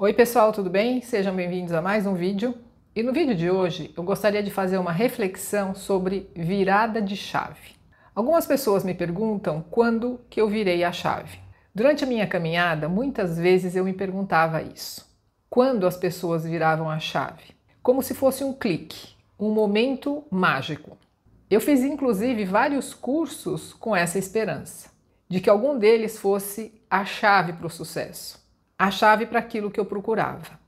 Oi pessoal, tudo bem? Sejam bem-vindos a mais um vídeo. E no vídeo de hoje eu gostaria de fazer uma reflexão sobre virada de chave. Algumas pessoas me perguntam quando que eu virei a chave. Durante a minha caminhada, muitas vezes eu me perguntava isso. Quando as pessoas viravam a chave? Como se fosse um clique, um momento mágico. Eu fiz inclusive vários cursos com essa esperança, de que algum deles fosse a chave para o sucesso a chave para aquilo que eu procurava.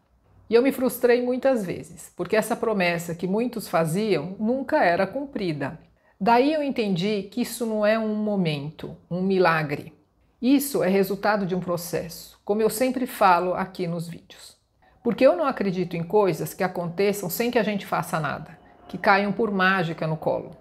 E eu me frustrei muitas vezes, porque essa promessa que muitos faziam nunca era cumprida. Daí eu entendi que isso não é um momento, um milagre. Isso é resultado de um processo, como eu sempre falo aqui nos vídeos. Porque eu não acredito em coisas que aconteçam sem que a gente faça nada, que caiam por mágica no colo.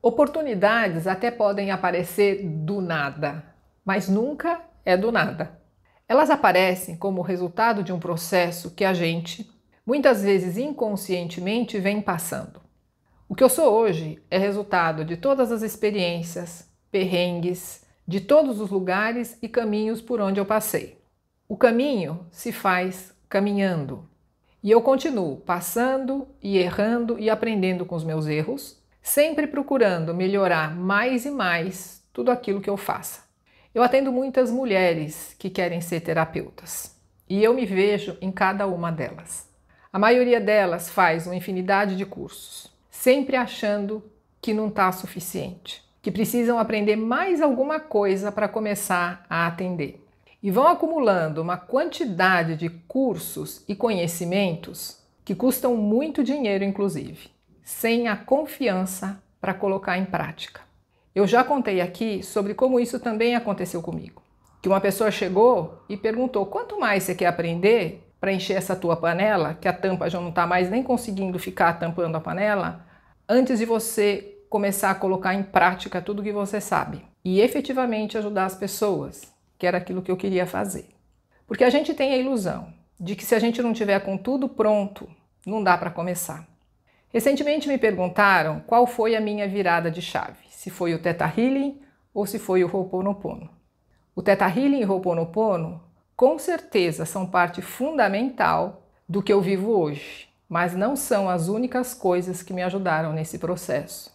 Oportunidades até podem aparecer do nada, mas nunca é do nada. Elas aparecem como resultado de um processo que a gente, muitas vezes inconscientemente, vem passando. O que eu sou hoje é resultado de todas as experiências, perrengues, de todos os lugares e caminhos por onde eu passei. O caminho se faz caminhando. E eu continuo passando e errando e aprendendo com os meus erros, sempre procurando melhorar mais e mais tudo aquilo que eu faça. Eu atendo muitas mulheres que querem ser terapeutas e eu me vejo em cada uma delas. A maioria delas faz uma infinidade de cursos, sempre achando que não está suficiente, que precisam aprender mais alguma coisa para começar a atender. E vão acumulando uma quantidade de cursos e conhecimentos que custam muito dinheiro, inclusive, sem a confiança para colocar em prática. Eu já contei aqui sobre como isso também aconteceu comigo. Que uma pessoa chegou e perguntou: quanto mais você quer aprender para encher essa tua panela, que a tampa já não está mais nem conseguindo ficar tampando a panela, antes de você começar a colocar em prática tudo que você sabe e efetivamente ajudar as pessoas, que era aquilo que eu queria fazer. Porque a gente tem a ilusão de que se a gente não tiver com tudo pronto, não dá para começar. Recentemente me perguntaram qual foi a minha virada de chave, se foi o Theta Healing ou se foi o Ho'oponopono. O Theta Healing e o Ho'oponopono com certeza são parte fundamental do que eu vivo hoje, mas não são as únicas coisas que me ajudaram nesse processo.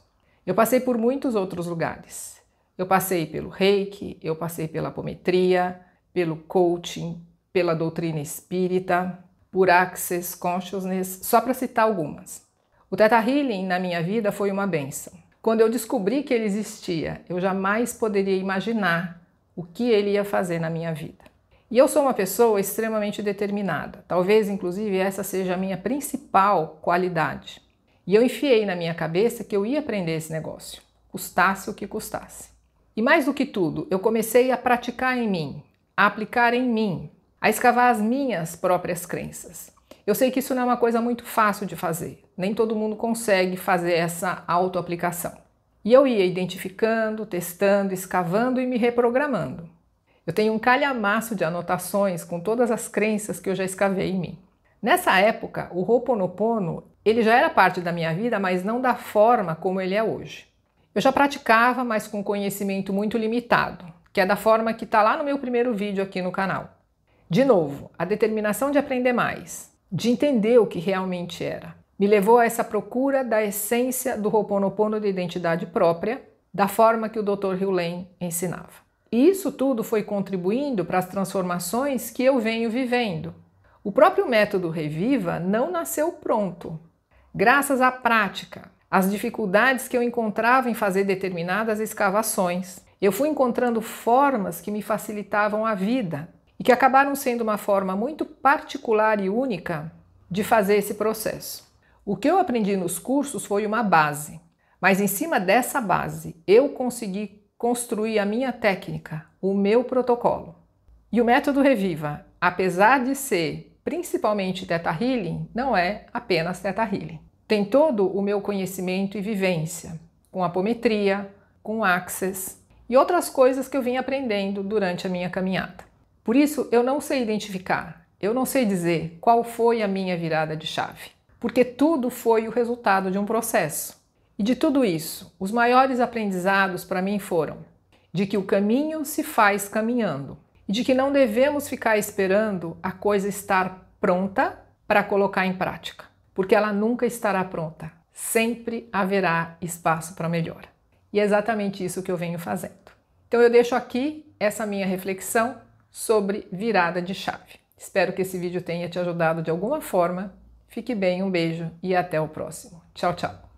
Eu passei por muitos outros lugares. Eu passei pelo reiki, eu passei pela apometria, pelo coaching, pela doutrina espírita, por Access Consciousness, só para citar algumas. O Theta Healing na minha vida foi uma benção. Quando eu descobri que ele existia, eu jamais poderia imaginar o que ele ia fazer na minha vida. E eu sou uma pessoa extremamente determinada. Talvez, inclusive, essa seja a minha principal qualidade. E eu enfiei na minha cabeça que eu ia aprender esse negócio, custasse o que custasse. E mais do que tudo, eu comecei a praticar em mim, a aplicar em mim, a escavar as minhas próprias crenças, eu sei que isso não é uma coisa muito fácil de fazer, nem todo mundo consegue fazer essa autoaplicação. E eu ia identificando, testando, escavando e me reprogramando. Eu tenho um calhamaço de anotações com todas as crenças que eu já escavei em mim. Nessa época, o Ho'oponopono, ele já era parte da minha vida, mas não da forma como ele é hoje. Eu já praticava, mas com conhecimento muito limitado, que é da forma que está lá no meu primeiro vídeo aqui no canal. De novo, a determinação de aprender mais, de entender o que realmente era. Me levou a essa procura da essência do Ho'oponopono de identidade própria, da forma que o Dr. Hulain ensinava. E isso tudo foi contribuindo para as transformações que eu venho vivendo. O próprio método Reviva não nasceu pronto. Graças à prática, às dificuldades que eu encontrava em fazer determinadas escavações, eu fui encontrando formas que me facilitavam a vida e que acabaram sendo uma forma muito particular e única de fazer esse processo. O que eu aprendi nos cursos foi uma base, mas em cima dessa base eu consegui construir a minha técnica, o meu protocolo. E o método Reviva, apesar de ser principalmente Theta Healing, não é apenas Theta Healing. Tem todo o meu conhecimento e vivência, com apometria, com access e outras coisas que eu vim aprendendo durante a minha caminhada. Por isso, eu não sei identificar, eu não sei dizer qual foi a minha virada de chave, porque tudo foi o resultado de um processo. E de tudo isso, os maiores aprendizados para mim foram de que o caminho se faz caminhando e de que não devemos ficar esperando a coisa estar pronta para colocar em prática, porque ela nunca estará pronta. Sempre haverá espaço para melhora. E é exatamente isso que eu venho fazendo. Então eu deixo aqui essa minha reflexão sobre virada de chave. Espero que esse vídeo tenha te ajudado de alguma forma. Fique bem, um beijo e até o próximo. Tchau, tchau.